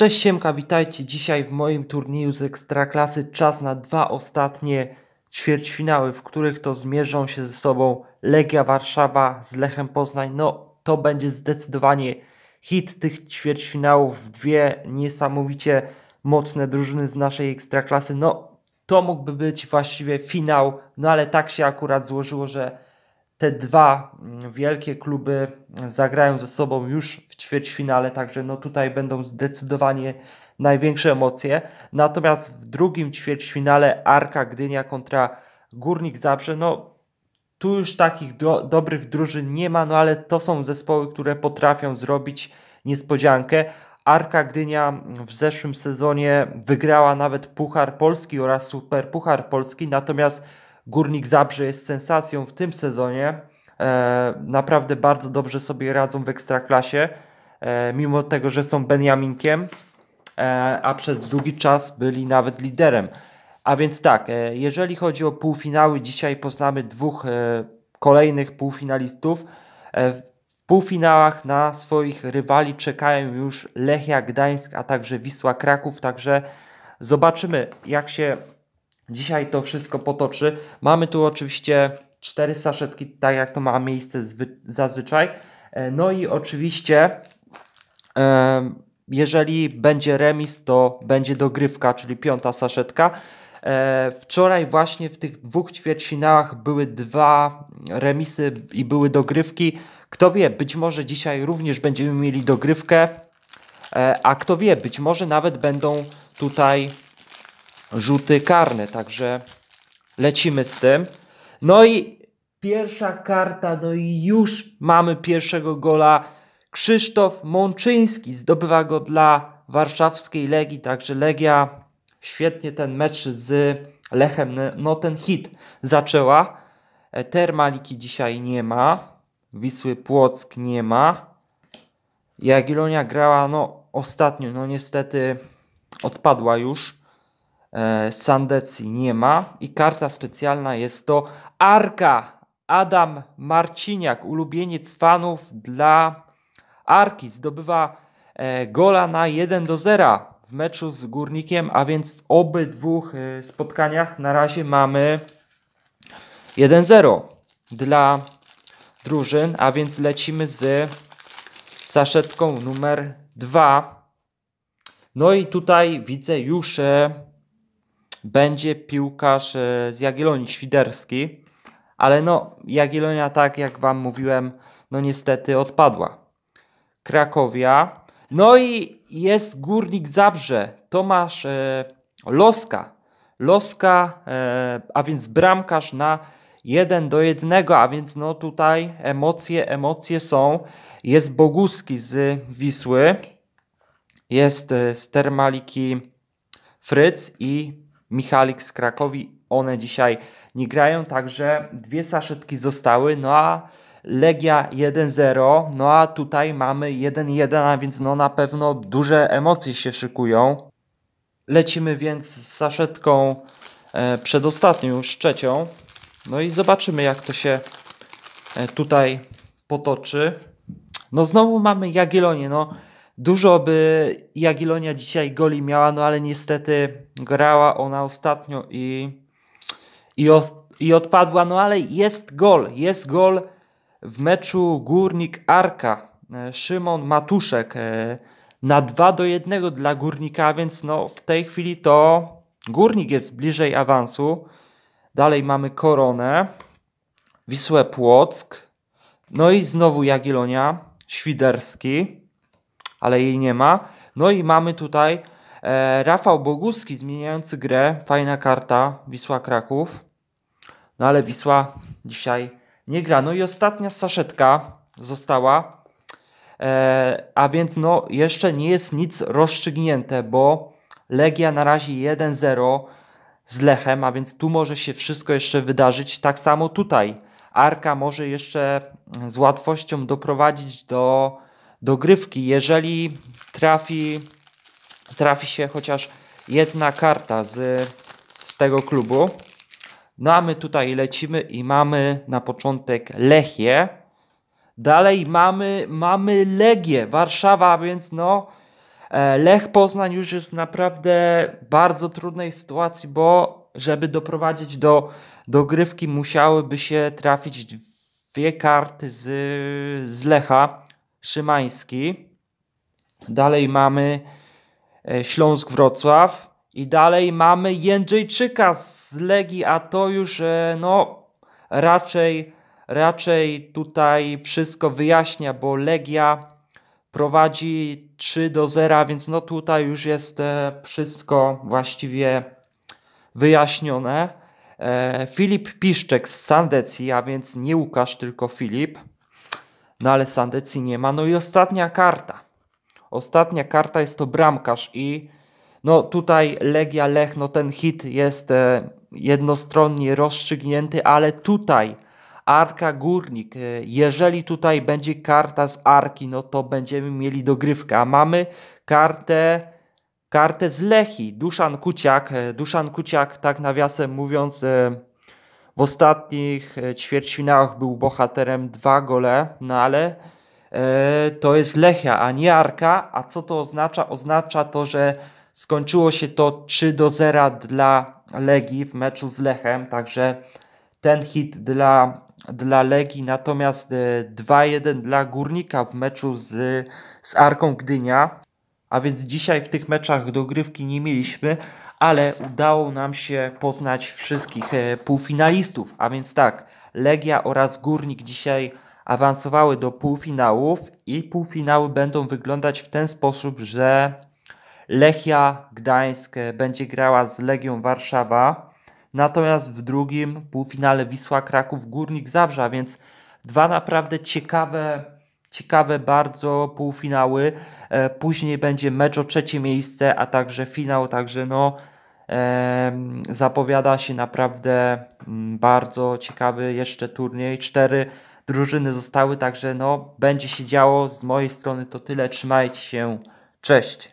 Cześć Siemka, witajcie dzisiaj w moim turnieju z Ekstraklasy. Czas na dwa ostatnie ćwierćfinały, w których to zmierzą się ze sobą Legia Warszawa z Lechem Poznań. No, to będzie zdecydowanie hit tych ćwierćfinałów. Dwie niesamowicie mocne drużyny z naszej Ekstraklasy. No, to mógłby być właściwie finał, no ale tak się akurat złożyło, że te dwa mm, wielkie kluby zagrają ze sobą już w ćwierćfinale, także no tutaj będą zdecydowanie największe emocje. Natomiast w drugim ćwierćfinale Arka Gdynia kontra Górnik Zabrze, no tu już takich do, dobrych drużyn nie ma, no ale to są zespoły, które potrafią zrobić niespodziankę. Arka Gdynia w zeszłym sezonie wygrała nawet Puchar Polski oraz Super Puchar Polski, natomiast Górnik Zabrze jest sensacją w tym sezonie. E, naprawdę bardzo dobrze sobie radzą w ekstraklasie, e, mimo tego, że są Benjaminkiem, e, a przez długi czas byli nawet liderem. A więc tak, jeżeli chodzi o półfinały, dzisiaj poznamy dwóch kolejnych półfinalistów. W półfinałach na swoich rywali czekają już Lechia Gdańsk, a także Wisła Kraków, także zobaczymy jak się dzisiaj to wszystko potoczy. Mamy tu oczywiście cztery saszetki, tak jak to ma miejsce zazwyczaj. E, no i oczywiście, e, jeżeli będzie remis, to będzie dogrywka, czyli piąta saszetka. E, wczoraj właśnie w tych dwóch ćwierćfinałach były dwa remisy i były dogrywki. Kto wie, być może dzisiaj również będziemy mieli dogrywkę, a kto wie, być może nawet będą tutaj rzuty karne. Także lecimy z tym. No i pierwsza karta, no i już mamy pierwszego gola. Krzysztof Mączyński zdobywa go dla warszawskiej Legii, także Legia świetnie ten mecz z Lechem, no ten hit zaczęła. E, Termaliki dzisiaj nie ma, Wisły Płock nie ma. Jagiellonia grała no ostatnio, no niestety odpadła już E, Sandecji nie ma i karta specjalna jest to Arka Adam Marciniak, ulubieniec fanów dla Arki. Zdobywa e, gola na 1 do 0 w meczu z Górnikiem, a więc w obydwu e, spotkaniach na razie mamy 1-0 dla drużyn, a więc lecimy z saszetką numer 2. No i tutaj widzę już będzie piłkarz e, z Jagiellonii Świderski, ale no Jagiellonia tak jak wam mówiłem, no niestety odpadła. Krakowia, no i jest Górnik Zabrze, Tomasz e, Loska. Loska, e, a więc bramkarz na 1 do 1, a więc no tutaj emocje, emocje są. Jest Boguski z Wisły, jest Stermaliki Fryc i Michalik z Krakowi. One dzisiaj nie grają, także dwie saszetki zostały. No a Legia 1-0, no a tutaj mamy 1-1, a więc no na pewno duże emocje się szykują. Lecimy więc z saszetką e, przedostatnią, już trzecią. No i zobaczymy jak to się e, tutaj potoczy. No znowu mamy Jagiellonię, no Dużo by Jagiellonia dzisiaj goli miała, no ale niestety grała ona ostatnio i, i, os, i odpadła. No ale jest gol, jest gol w meczu Górnik Arka. Szymon Matuszek e, na 2 do 1 dla Górnika, więc no w tej chwili to Górnik jest bliżej awansu. Dalej mamy Koronę, Wisłę Płock, no i znowu Jagiellonia, Świderski ale jej nie ma. No i mamy tutaj e, Rafał Boguski zmieniający grę. Fajna karta Wisła Kraków. No ale Wisła dzisiaj nie gra. No i ostatnia saszetka została. E, a więc no jeszcze nie jest nic rozstrzygnięte, bo Legia na razie 1-0 z Lechem, a więc tu może się wszystko jeszcze wydarzyć. Tak samo tutaj. Arka może jeszcze z łatwością doprowadzić do dogrywki, jeżeli trafi, trafi się chociaż jedna karta z, z tego klubu. No a my tutaj lecimy i mamy na początek Lechię. Dalej mamy, mamy Legię Warszawa, więc no e, Lech Poznań już jest naprawdę bardzo trudnej sytuacji, bo żeby doprowadzić do dogrywki musiałyby się trafić dwie karty z, z Lecha. Szymański. Dalej mamy e, Śląsk Wrocław i dalej mamy Jędrzejczyka z Legii, a to już e, no raczej raczej tutaj wszystko wyjaśnia, bo Legia prowadzi 3 do 0, więc no tutaj już jest e, wszystko właściwie wyjaśnione. Filip Piszczek z Sandecji, a więc nie Łukasz, tylko Filip. No ale Sandecji nie ma. No i ostatnia karta. Ostatnia karta jest to bramkarz i no tutaj Legia Lech, no ten hit jest e, jednostronnie rozstrzygnięty, ale tutaj Arka Górnik, e, jeżeli tutaj będzie karta z Arki, no to będziemy mieli dogrywkę, a mamy kartę kartę z Lechi. Duszan Kuciak, e, Duszan Kuciak tak nawiasem mówiąc e, w ostatnich e, ćwierćfinałach był bohaterem dwa gole, no ale e, to jest Lechia, a nie Arka. A co to oznacza? Oznacza to, że skończyło się to 3 do 0 dla Legii w meczu z Lechem, także ten hit dla, dla Legii, natomiast 2-1 e, dla Górnika w meczu z, z Arką Gdynia. A więc dzisiaj w tych meczach dogrywki nie mieliśmy ale udało nam się poznać wszystkich e, półfinalistów, a więc tak, Legia oraz Górnik dzisiaj awansowały do półfinałów i półfinały będą wyglądać w ten sposób, że Lechia Gdańsk będzie grała z Legią Warszawa, natomiast w drugim półfinale Wisła Kraków Górnik Zabrza, więc dwa naprawdę ciekawe ciekawe bardzo półfinały. E, później będzie mecz o trzecie miejsce, a także finał, także no zapowiada się naprawdę mm, bardzo ciekawy jeszcze turniej. Cztery drużyny zostały, także no będzie się działo. Z mojej strony to tyle. Trzymajcie się. Cześć.